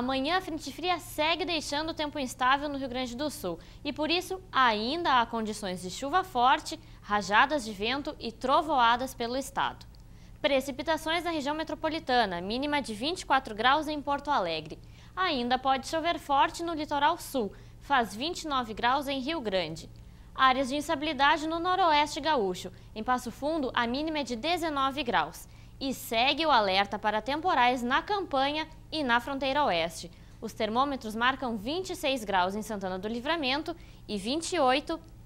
Amanhã, a frente fria segue deixando o tempo instável no Rio Grande do Sul e, por isso, ainda há condições de chuva forte, rajadas de vento e trovoadas pelo estado. Precipitações na região metropolitana, mínima de 24 graus em Porto Alegre. Ainda pode chover forte no litoral sul, faz 29 graus em Rio Grande. Áreas de instabilidade no noroeste gaúcho. Em Passo Fundo, a mínima é de 19 graus e segue o alerta para temporais na campanha e na fronteira oeste. Os termômetros marcam 26 graus em Santana do Livramento e 28